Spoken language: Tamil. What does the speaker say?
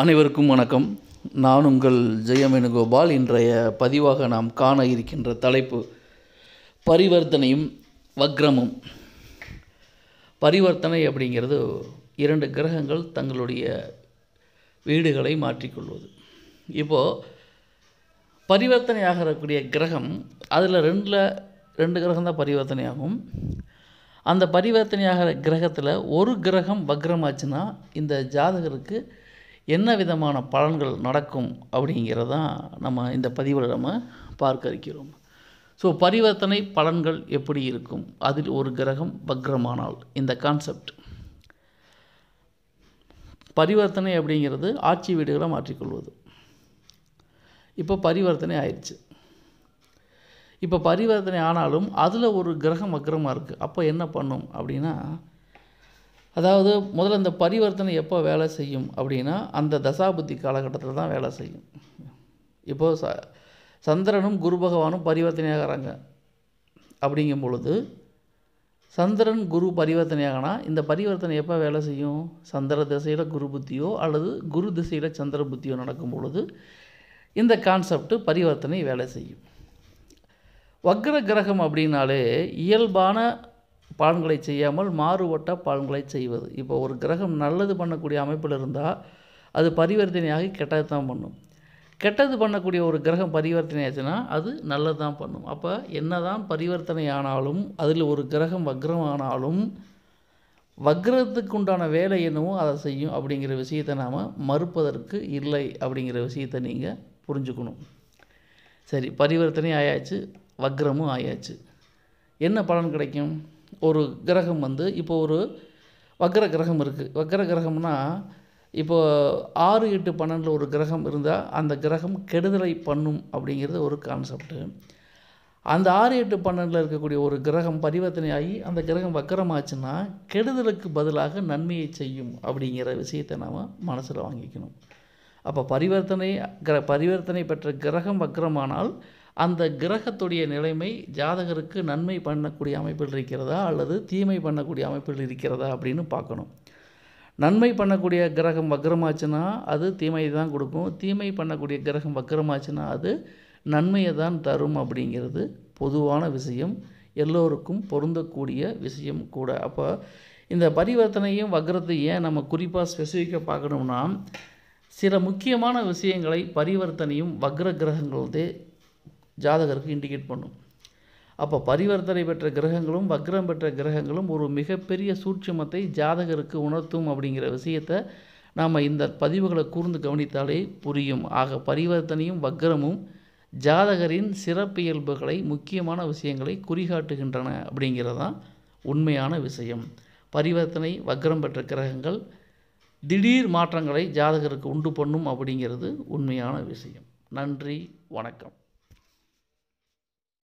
அனைவருக்கும் வணக்கம் நான் உங்கள் ஜெயவேணுகோபால் இன்றைய பதிவாக நாம் காண இருக்கின்ற தலைப்பு பரிவர்த்தனையும் வக்ரமும் பரிவர்த்தனை அப்படிங்கிறது இரண்டு கிரகங்கள் தங்களுடைய வீடுகளை மாற்றிக்கொள்வது இப்போது பரிவர்த்தனை இருக்கக்கூடிய கிரகம் அதில் ரெண்டில் ரெண்டு கிரகம் தான் பரிவர்த்தனையாகும் அந்த பரிவர்த்தனையாகிற கிரகத்தில் ஒரு கிரகம் வக்ரமாச்சுன்னா இந்த ஜாதகருக்கு என்ன விதமான பலன்கள் நடக்கும் அப்படிங்கிறதான் நம்ம இந்த பதிவில் நம்ம பார்க்க இருக்கிறோம் ஸோ பரிவர்த்தனை பலன்கள் எப்படி இருக்கும் அதில் ஒரு கிரகம் பக்ரமானால் இந்த கான்செப்ட் பரிவர்த்தனை அப்படிங்கிறது ஆட்சி வீடுகளை மாற்றிக்கொள்வது இப்போ பரிவர்த்தனை ஆயிடுச்சு இப்போ பரிவர்த்தனை ஆனாலும் அதில் ஒரு கிரகம் அக்கிரமாக இருக்குது அப்போ என்ன பண்ணும் அப்படின்னா அதாவது முதல்ல இந்த பரிவர்த்தனை எப்போ வேலை செய்யும் அப்படின்னா அந்த தசாபுத்தி காலகட்டத்தில் தான் வேலை செய்யும் இப்போது ச சந்திரனும் குரு பகவானும் பரிவர்த்தனையாகிறாங்க அப்படிங்கும் பொழுது சந்திரன் குரு பரிவர்த்தனையாகனா இந்த பரிவர்த்தனை எப்போ வேலை செய்யும் சந்திர திசையில் குரு புத்தியோ அல்லது குரு திசையில் சந்திர புத்தியோ நடக்கும் பொழுது இந்த கான்செப்ட்டு பரிவர்த்தனை வேலை செய்யும் வக்ர கிரகம் அப்படின்னாலே இயல்பான பலன்களை செய்யாமல் மாறுபட்ட பலன்களை செய்வது இப்போ ஒரு கிரகம் நல்லது பண்ணக்கூடிய அமைப்பில் இருந்தால் அது பரிவர்த்தனையாகி கெட்டது தான் பண்ணும் கெட்டது பண்ணக்கூடிய ஒரு கிரகம் பரிவர்த்தனை ஆச்சுன்னா அது நல்லது தான் பண்ணும் அப்போ என்ன தான் பரிவர்த்தனை ஆனாலும் அதில் ஒரு கிரகம் வக்ரம் ஆனாலும் வக்ரத்துக்கு உண்டான வேலை என்னவோ அதை செய்யும் அப்படிங்கிற விஷயத்தை நாம் மறுப்பதற்கு இல்லை அப்படிங்கிற விஷயத்தை நீங்கள் புரிஞ்சுக்கணும் சரி பரிவர்த்தனை ஆயாச்சு வக்ரமும் ஆயாச்சு என்ன பலன் கிடைக்கும் ஒரு கிரகம் வந்து இப்போ ஒரு வக்கர கிரகம் இருக்குது வக்கர கிரகம்னா இப்போது ஆறு எட்டு பன்னெண்டில் ஒரு கிரகம் இருந்தால் அந்த கிரகம் கெடுதலை பண்ணும் அப்படிங்கிறது ஒரு கான்செப்ட்டு அந்த ஆறு எட்டு பன்னெண்டில் இருக்கக்கூடிய ஒரு கிரகம் பரிவர்த்தனை ஆகி அந்த கிரகம் வக்கரமாச்சுன்னா கெடுதலுக்கு பதிலாக நன்மையை செய்யும் அப்படிங்கிற விஷயத்தை நாம் மனசில் வாங்கிக்கணும் அப்போ பரிவர்த்தனை கிர பரிவர்த்தனை பெற்ற கிரகம் வக்கரமானால் அந்த கிரகத்துடைய நிலைமை ஜாதகருக்கு நன்மை பண்ணக்கூடிய அமைப்பில் இருக்கிறதா அல்லது தீமை பண்ணக்கூடிய அமைப்பில் இருக்கிறதா அப்படின்னு பார்க்கணும் நன்மை பண்ணக்கூடிய கிரகம் வக்கரமாச்சுன்னா அது தீமையை தான் கொடுக்கும் தீமை பண்ணக்கூடிய கிரகம் வக்கரமாச்சுன்னா அது நன்மையை தான் தரும் அப்படிங்கிறது பொதுவான விஷயம் எல்லோருக்கும் பொருந்தக்கூடிய விஷயம் கூட அப்போ இந்த பரிவர்த்தனையும் வக்ரத்தையும் ஏன் நம்ம குறிப்பாக ஸ்பெசிஃபிக்காக பார்க்கணும்னா சில முக்கியமான விஷயங்களை பரிவர்த்தனையும் வக்ர கிரகங்கள்தே ஜாதகருக்கு இண்டிகேட் பண்ணும் அப்போ பரிவர்த்தனை பெற்ற கிரகங்களும் வக்ரம் பெற்ற கிரகங்களும் ஒரு மிகப்பெரிய சூட்சமத்தை ஜாதகருக்கு உணர்த்தும் அப்படிங்கிற விஷயத்தை நாம் இந்த பதிவுகளை கூர்ந்து கவனித்தாலே புரியும் ஆக பரிவர்த்தனையும் வக்ரமும் ஜாதகரின் சிறப்பியல்புகளை முக்கியமான விஷயங்களை குறிகாட்டுகின்றன அப்படிங்கிறது தான் உண்மையான விஷயம் பரிவர்த்தனை வக்ரம் பெற்ற கிரகங்கள் திடீர் மாற்றங்களை ஜாதகருக்கு உண்டு பண்ணும் அப்படிங்கிறது உண்மையான விஷயம் நன்றி வணக்கம்